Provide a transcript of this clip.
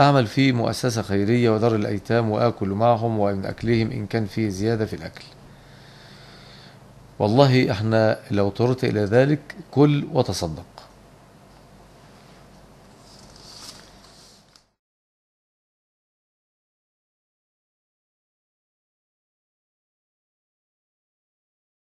أعمل في مؤسسة خيرية ودار الأيتام وآكل معهم ومن أكلهم إن كان فيه زيادة في الأكل والله احنا لو اضطررت إلى ذلك كل وتصدق